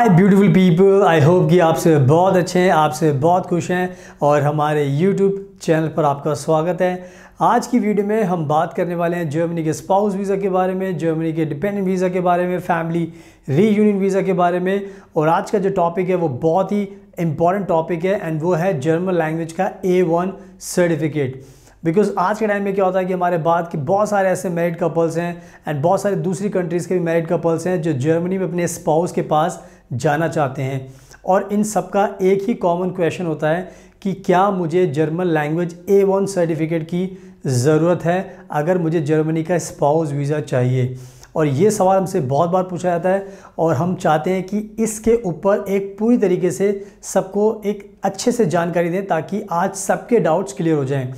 hi beautiful people I hope कि आपसे बहुत अच्छे हैं आपसे बहुत खुश हैं और हमारे यूट्यूब चैनल पर आपका स्वागत है आज की वीडियो में हम बात करने वाले हैं जर्मनी के स्पाउस वीज़ा के बारे में जर्मनी के डिपेंडेंट वीज़ा के बारे में फैमिली री यूनियन वीज़ा के बारे में और आज का जो टॉपिक है वो बहुत ही इम्पॉर्टेंट टॉपिक है एंड वो है जर्मन लैंग्वेज का ए वन सर्टिफिकेट बिकॉज आज के टाइम में क्या होता है कि हमारे बाद के बहुत सारे ऐसे मैरिड कपल्स हैं एंड बहुत सारे दूसरी कंट्रीज़ के भी मैरिड कपल्स हैं जो जर्मनी में अपने स्पाउस के पास जाना चाहते हैं और इन सब का एक ही कॉमन क्वेश्चन होता है कि क्या मुझे German language A one certificate की ज़रूरत है अगर मुझे जर्मनी का स्पाउस वीज़ा चाहिए और ये सवाल हमसे बहुत बार पूछा जाता है और हम चाहते हैं कि इसके ऊपर एक पूरी तरीके से सबको एक अच्छे से जानकारी दें ताकि आज सबके डाउट्स क्लियर हो जाएं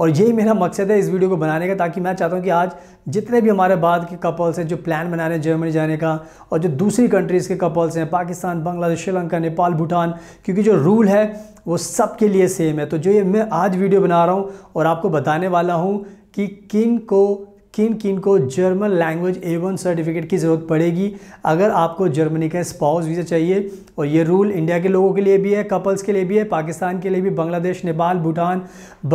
और यही मेरा मकसद है इस वीडियो को बनाने का ताकि मैं चाहता हूँ कि आज जितने भी हमारे बाद के कपल्स हैं जो प्लान बना रहे हैं जर्मनी जाने का और जो दूसरी कंट्रीज़ के कपल्स हैं पाकिस्तान बांग्लादेश श्रीलंका नेपाल भूटान क्योंकि जो रूल है वो सब के लिए सेम है तो जो ये मैं आज वीडियो बना रहा हूँ और आपको बताने वाला हूँ कि किन को किन किन को German language A one certificate की ज़रूरत पड़ेगी अगर आपको जर्मनी का स्पाउस वीज़ा चाहिए और ये रूल इंडिया के लोगों के लिए भी है कपल्स के लिए भी है पाकिस्तान के लिए भी बांग्लादेश नेपाल भूटान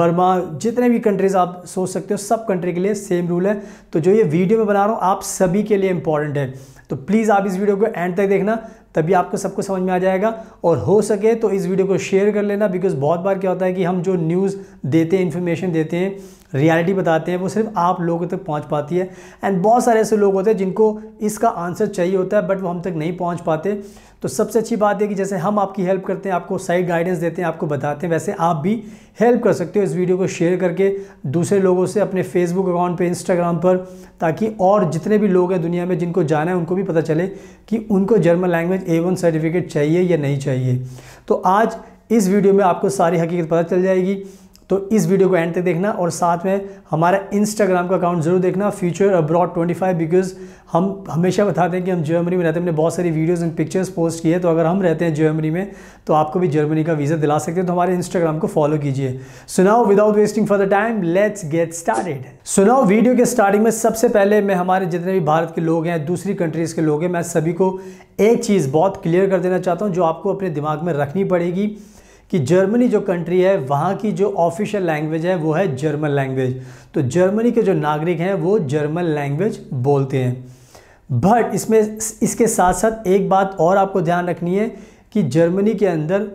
बर्मा जितने भी कंट्रीज़ आप सोच सकते हो सब कंट्री के लिए सेम रूल है तो जो ये वीडियो में बना रहा हूँ आप सभी के लिए इंपॉर्टेंट है तो प्लीज़ आप इस वीडियो को एंड तक देखना तभी आपको सबको समझ में आ जाएगा और हो सके तो इस वीडियो को शेयर कर लेना बिकॉज़ बहुत बार क्या होता है कि हम जो न्यूज़ देते हैं इन्फॉर्मेशन देते हैं रियलिटी बताते हैं वो सिर्फ आप लोगों तक पहुंच पाती है एंड बहुत सारे ऐसे लोग होते हैं जिनको इसका आंसर चाहिए होता है बट वो हम तक नहीं पहुंच पाते तो सबसे अच्छी बात है कि जैसे हम आपकी हेल्प करते हैं आपको सही गाइडेंस देते हैं आपको बताते हैं वैसे आप भी हेल्प कर सकते हो इस वीडियो को शेयर करके दूसरे लोगों से अपने फेसबुक अकाउंट पर इंस्टाग्राम पर ताकि और जितने भी लोग हैं दुनिया में जिनको जाना है उनको भी पता चले कि उनको German language A one certificate चाहिए या नहीं चाहिए तो आज इस वीडियो में आपको सारी हकीकत पता चल जाएगी तो इस वीडियो को एंड तक देखना और साथ में हमारा इंस्टाग्राम का अकाउंट जरूर देखना फ्यूचर अब्रॉड 25 बिकॉज हम हमेशा बताते हैं कि हम जर्मनी में रहते हैं हमने बहुत सारी वीडियोज़ एंड पिक्चर्स पोस्ट किए तो अगर हम रहते हैं जर्मनी में तो आपको भी जर्मनी का वीज़ा दिला सकते हैं तो हमारे इंस्टाग्राम को फॉलो कीजिए सुनाओ without wasting for the time let's get started सुनाओ वीडियो के स्टार्टिंग में सबसे पहले मैं हमारे जितने भी भारत के लोग हैं दूसरी कंट्रीज़ के लोग हैं मैं सभी को एक चीज़ बहुत क्लियर कर देना चाहता हूँ जो आपको अपने दिमाग में रखनी पड़ेगी कि जर्मनी जो कंट्री है वहाँ की जो ऑफिशियल लैंग्वेज है वो है जर्मन लैंग्वेज तो जर्मनी के जो नागरिक हैं वो जर्मन लैंग्वेज बोलते हैं बट इसमें इसके साथ साथ एक बात और आपको ध्यान रखनी है कि जर्मनी के अंदर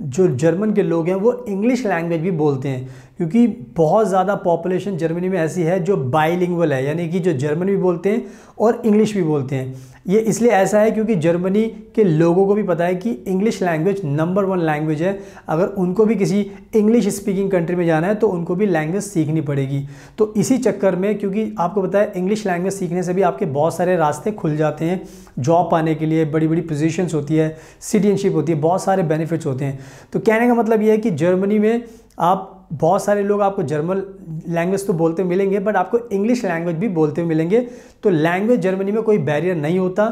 जो जर्मन के लोग हैं वो इंग्लिश लैंग्वेज भी बोलते हैं क्योंकि बहुत ज़्यादा पॉपुलेशन जर्मनी में ऐसी है जो बाईलिंगुअल है यानी कि जो जर्मन भी बोलते हैं और इंग्लिश भी बोलते हैं ये इसलिए ऐसा है क्योंकि जर्मनी के लोगों को भी पता है कि English language number one language है अगर उनको भी किसी इंग्लिश स्पीकिंग कंट्री में जाना है तो उनको भी लैंग्वेज सीखनी पड़ेगी तो इसी चक्कर में क्योंकि आपको पता है इंग्लिश लैंग्वेज सीखने से भी आपके बहुत सारे रास्ते खुल जाते हैं जॉब पाने के लिए बड़ी बड़ी पोजिशन होती है सिटीजनशिप होती है बहुत सारे बेनिफिट्स होते हैं तो कहने का मतलब ये है कि जर्मनी में आप बहुत सारे लोग आपको जर्मन लैंग्वेज तो बोलते मिलेंगे बट आपको इंग्लिश लैंग्वेज भी बोलते मिलेंगे तो लैंग्वेज जर्मनी में कोई बैरियर नहीं होता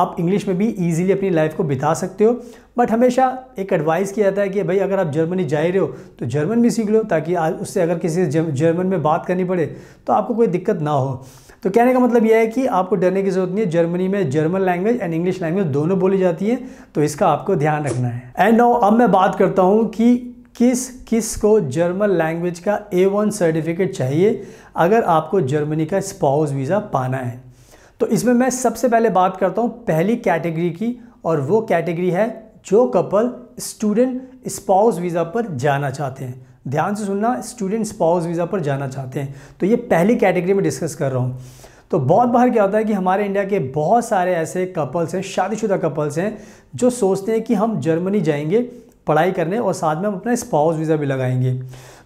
आप इंग्लिश में भी इजीली अपनी लाइफ को बिता सकते हो बट हमेशा एक एडवाइस किया जाता है कि भाई अगर आप जर्मनी जा रहे हो तो जर्मन भी सीख लो ताकि उससे अगर किसी से जर्मन में बात करनी पड़े तो आपको कोई दिक्कत ना हो तो कहने का मतलब यह है कि आपको डरने की ज़रूरत नहीं है जर्मनी में German language and English language दोनों बोली जाती है तो इसका आपको ध्यान रखना है एंड नाउ अब मैं बात करता हूँ कि किस किस को जर्मन लैंग्वेज का ए वन सर्टिफिकेट चाहिए अगर आपको जर्मनी का स्पाउस वीज़ा पाना है तो इसमें मैं सबसे पहले बात करता हूँ पहली कैटेगरी की और वो कैटेगरी है जो कपल स्टूडेंट स्पाउस वीज़ा पर जाना चाहते हैं ध्यान से सुनना स्टूडेंट स्पाउस वीज़ा पर जाना चाहते हैं तो ये पहली कैटेगरी में डिस्कस कर रहा हूँ तो बहुत बार क्या होता है कि हमारे इंडिया के बहुत सारे ऐसे कपल्स हैं शादीशुदा कपल्स हैं जो सोचते हैं कि हम जर्मनी जाएंगे पढ़ाई करने और साथ में हम अपना स्पाउस वीज़ा भी लगाएंगे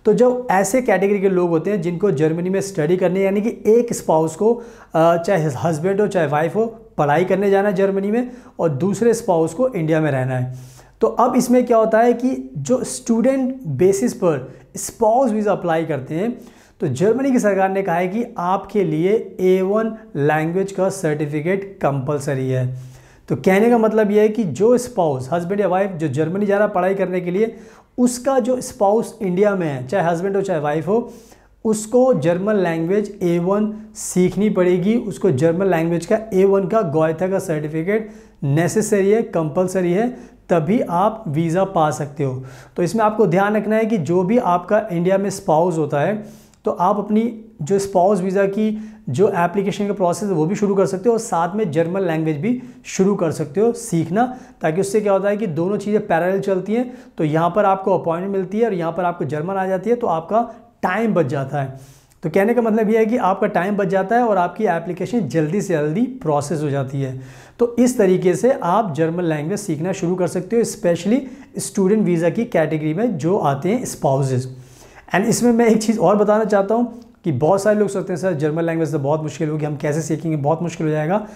तो जब ऐसे कैटेगरी के लोग होते हैं जिनको जर्मनी में स्टडी करने यानी कि एक स्पाउस को चाहे हस्बैंड हो चाहे वाइफ हो पढ़ाई करने जाना है जर्मनी में और दूसरे स्पाउस को इंडिया में रहना है तो अब इसमें क्या होता है कि जो स्टूडेंट बेसिस पर स्पाउस वीज़ा अप्लाई करते हैं तो जर्मनी की सरकार ने कहा है कि आपके लिए ए वन लैंग्वेज का सर्टिफिकेट कंपलसरी है तो कहने का मतलब यह है कि जो स्पाउस हस्बैंड या वाइफ जो जर्मनी जा रहा है पढ़ाई करने के लिए उसका जो स्पाउस इंडिया में है चाहे हस्बैंड हो चाहे वाइफ हो उसको जर्मन लैंग्वेज ए वन सीखनी पड़ेगी उसको जर्मन लैंग्वेज का ए वन का गोयथा का सर्टिफिकेट नेसेसरी है कंपलसरी है तभी आप वीज़ा पा सकते हो तो इसमें आपको ध्यान रखना है कि जो भी आपका इंडिया में स्पाउस होता है तो आप अपनी जो स्पाउस वीज़ा की जो एप्लीकेशन का प्रोसेस है वो भी शुरू कर सकते हो और साथ में जर्मन लैंग्वेज भी शुरू कर सकते हो सीखना ताकि उससे क्या होता है कि दोनों चीज़ें पैरेलल चलती हैं तो यहाँ पर आपको अपॉइंटमेंट मिलती है और यहाँ पर आपको जर्मन आ जाती है तो आपका टाइम बच जाता है तो कहने का मतलब यह है कि आपका टाइम बच जाता है और आपकी एप्लीकेशन जल्दी से जल्दी प्रोसेस हो जाती है तो इस तरीके से आप जर्मन लैंग्वेज सीखना शुरू कर सकते हो स्पेशली स्टूडेंट वीज़ा की कैटेगरी में जो आते हैं स्पाउजेज़ एंड इसमें मैं एक चीज़ और बताना चाहता हूँ कि बहुत सारे लोग सोचते हैं सर जर्मन लैंग्वेज तो बहुत मुश्किल होगी हम कैसे सीखेंगे बहुत मुश्किल हो जाएगा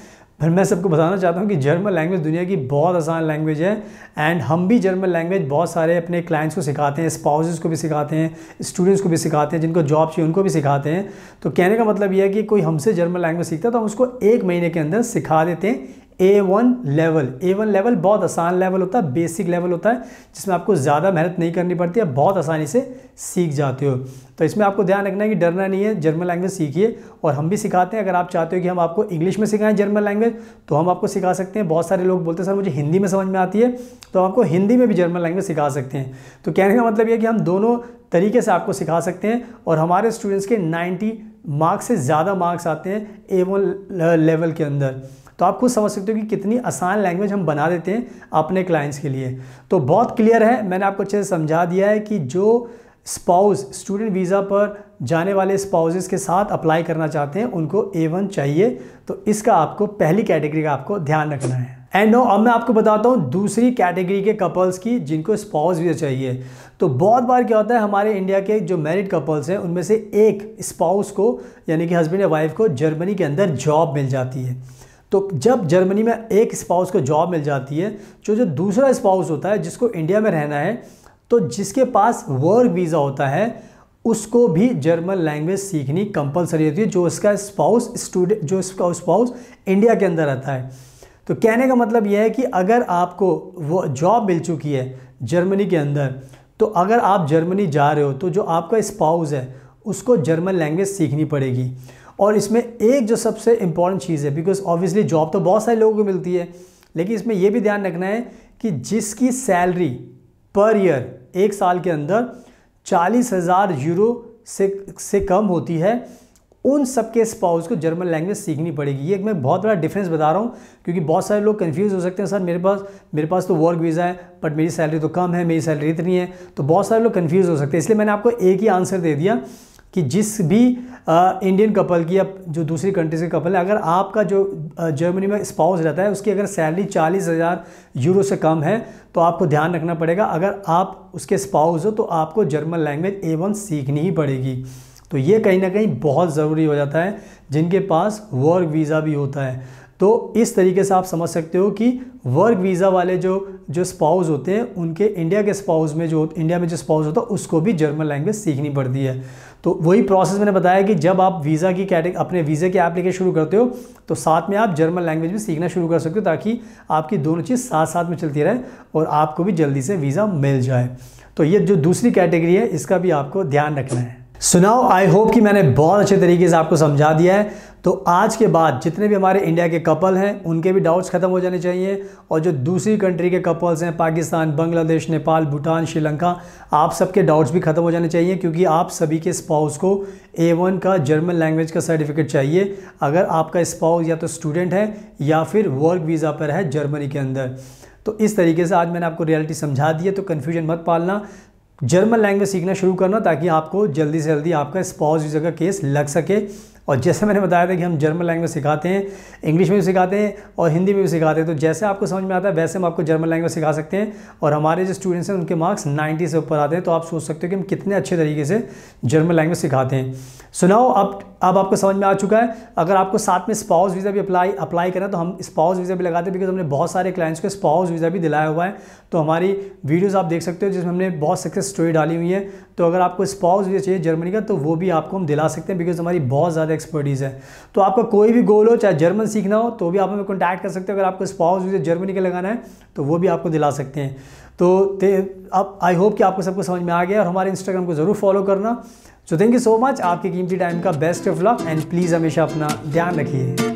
फिर मैं सबको बताना चाहता हूँ कि जर्मन लैंग्वेज दुनिया की बहुत आसान लैंग्वेज है एंड हम भी जर्मन लैंग्वेज बहुत सारे अपने क्लाइंट्स को सिखाते हैं स्पाउसेस को भी सिखाते हैं स्टूडेंट्स को भी सिखाते हैं जिनको जॉब चाहिए उनको भी सिखाते हैं तो कहने का मतलब यह है कि कोई हमसे जर्मन लैंग्वेज सीखता है तो हम उसको एक महीने के अंदर सिखा देते हैं A one level A one level बहुत आसान लेवल होता है बेसिक लेवल होता है जिसमें आपको ज़्यादा मेहनत नहीं करनी पड़ती है बहुत आसानी से सीख जाते हो तो इसमें आपको ध्यान रखना है कि डरना नहीं है जर्मन लैंग्वेज सीखिए और हम भी सिखाते हैं अगर आप चाहते हो कि हम आपको इंग्लिश में सिखाएं जर्मन लैंग्वेज तो हम आपको सिखा सकते हैं बहुत सारे लोग बोलते हैं सर मुझे हिंदी में समझ में आती है तो आपको हिंदी में भी जर्मन लैंग्वेज सिखा सकते हैं तो कहने का मतलब ये कि हम दोनों तरीके से आपको सिखा सकते हैं और हमारे स्टूडेंट्स के नाइन्टी मार्क्स से ज़्यादा मार्क्स आते हैं ए वन लेवल के अंदर तो आप खुद समझ सकते हो कि कितनी आसान लैंग्वेज हम बना देते हैं अपने क्लाइंट्स के लिए तो बहुत क्लियर है मैंने आपको अच्छे से समझा दिया है कि जो स्पाउस स्टूडेंट वीज़ा पर जाने वाले स्पाउजेस के साथ अप्लाई करना चाहते हैं उनको ए वन चाहिए तो इसका आपको पहली कैटेगरी का आपको ध्यान रखना है एंड नो अब मैं आपको बताता हूँ दूसरी कैटेगरी के कपल्स की जिनको स्पाउस वीज़ा चाहिए तो बहुत बार क्या होता है हमारे इंडिया के जो मैरिड कपल्स हैं उनमें से एक स्पाउस को यानी कि हस्बैंड या वाइफ को जर्मनी के अंदर जॉब मिल जाती है तो जब जर्मनी में एक स्पाउस को जॉब मिल जाती है जो जो दूसरा स्पाउस होता है जिसको इंडिया में रहना है तो जिसके पास वर्क वीज़ा होता है उसको भी जर्मन लैंग्वेज सीखनी कंपलसरी होती है जो उसका स्पाउस स्टूडेंट जो उसका स्पाउस इंडिया के अंदर रहता है तो कहने का मतलब यह है कि अगर आपको वो जॉब मिल चुकी है जर्मनी के अंदर तो अगर आप जर्मनी जा रहे हो तो जो आपका स्पाउस है उसको जर्मन लैंग्वेज सीखनी पड़ेगी और इसमें एक जो सबसे इम्पॉर्टेंट चीज़ है बिकॉज ऑब्वियसली जॉब तो बहुत सारे लोगों को मिलती है लेकिन इसमें यह भी ध्यान रखना है कि जिसकी सैलरी पर ईयर एक साल के अंदर चालीस हज़ार यूरो से से कम होती है उन सबके स्पाउस को जर्मन लैंग्वेज सीखनी पड़ेगी ये मैं बहुत बड़ा डिफरेंस बता रहा हूँ क्योंकि बहुत सारे लोग कन्फ्यूज़ हो सकते हैं सर मेरे पास मेरे पास तो वर्क वीज़ा है बट मेरी सैलरी तो कम है मेरी सैलरी इतनी है तो बहुत सारे लोग कन्फ्यूज़ हो सकते हैं इसलिए मैंने आपको एक ही आंसर दे दिया कि जिस भी इंडियन कपल की या जो दूसरी कंट्रीज के कपल है अगर आपका जो जर्मनी में स्पाउस रहता है उसकी अगर सैलरी चालीस हज़ार यूरो से कम है तो आपको ध्यान रखना पड़ेगा अगर आप उसके स्पाउस हो तो आपको जर्मन लैंग्वेज ए सीखनी ही पड़ेगी तो ये कहीं ना कहीं बहुत ज़रूरी हो जाता है जिनके पास वर्क वीज़ा भी होता है तो इस तरीके से आप समझ सकते हो कि वर्क वीज़ा वाले जो जो स्पाउस होते हैं उनके इंडिया के स्पाउस में जो इंडिया में जो स्पाउस होता है उसको भी जर्मन लैंग्वेज सीखनी पड़ती है तो वही प्रोसेस मैंने बताया कि जब आप वीज़ा की कैटे अपने वीज़े की एप्लीकेशन शुरू करते हो तो साथ में आप जर्मन लैंग्वेज भी सीखना शुरू कर सकते हो ताकि आपकी दोनों चीज़ साथ साथ में चलती रहे और आपको भी जल्दी से वीज़ा मिल जाए तो ये जो दूसरी कैटेगरी है इसका भी आपको ध्यान रखना है सुनाओ आई होप कि मैंने बहुत अच्छे तरीके से आपको समझा दिया है तो आज के बाद जितने भी हमारे इंडिया के कपल हैं उनके भी डाउट्स ख़त्म हो जाने चाहिए और जो दूसरी कंट्री के कपल्स हैं पाकिस्तान बांग्लादेश नेपाल भूटान श्रीलंका आप सबके डाउट्स भी ख़त्म हो जाने चाहिए क्योंकि आप सभी के स्पाउस को ए वन का जर्मन लैंग्वेज का सर्टिफिकेट चाहिए अगर आपका स्पाउस या तो स्टूडेंट है या फिर वर्क वीज़ा पर है जर्मनी के अंदर तो इस तरीके से आज मैंने आपको रियलिटी समझा दी है तो कन्फ्यूजन मत पालना जर्मन लैंग्वेज सीखना शुरू करना ताकि आपको जल्दी से जल्दी आपका स्पाउस वीज़ा का केस लग सके और जैसे मैंने बताया था कि हम जर्मन लैंग्वेज सिखाते हैं इंग्लिश में भी सिखाते हैं और हिंदी में भी सिखाते हैं तो जैसे आपको समझ में आता है वैसे हम आपको जर्मन लैंग्वेज सिखा सकते हैं और हमारे जो स्टूडेंट्स हैं उनके मार्क्स नाइन्टी से ऊपर आते हैं तो आप सोच सकते हो कि हम कितने अच्छे तरीके से जर्मन लैंग्वेज सिखाते हैं सुनाओ अब अब आपको समझ में आ चुका है अगर आपको साथ में स्पाउस वीज़ा भी अप्लाई अप्लाई करें तो हम स्पाउस वीज़ा भी लगाते हैं बिकॉज हमने बहुत सारे क्लाइंट्स को स्पाउस वीज़ा भी दिलाया हुआ है तो हमारी वीडियोज़ आप देख सकते हो जिसमें हमने बहुत सक्सेस स्टोरी डाली हुई है तो अगर आपको स्पाउस भी चाहिए जर्मनी का तो वो भी आपको हम दिला सकते हैं बिकॉज हमारी बहुत ज़्यादा एक्सपर्टीज़ है तो आपका कोई भी गोल हो चाहे जर्मन सीखना हो तो भी आप हमें कॉन्टैक्ट कर सकते हो अगर आपको स्पाउस भी जर्मनी का लगाना है तो वो भी आपको दिला सकते हैं तो अब आई होप कि आपको सबको समझ में आ गया और हमारे इंस्टाग्राम को ज़रूर फॉलो करना so thank you so much आपके कीमती टाइम का best of luck and please हमेशा अपना ध्यान रखिए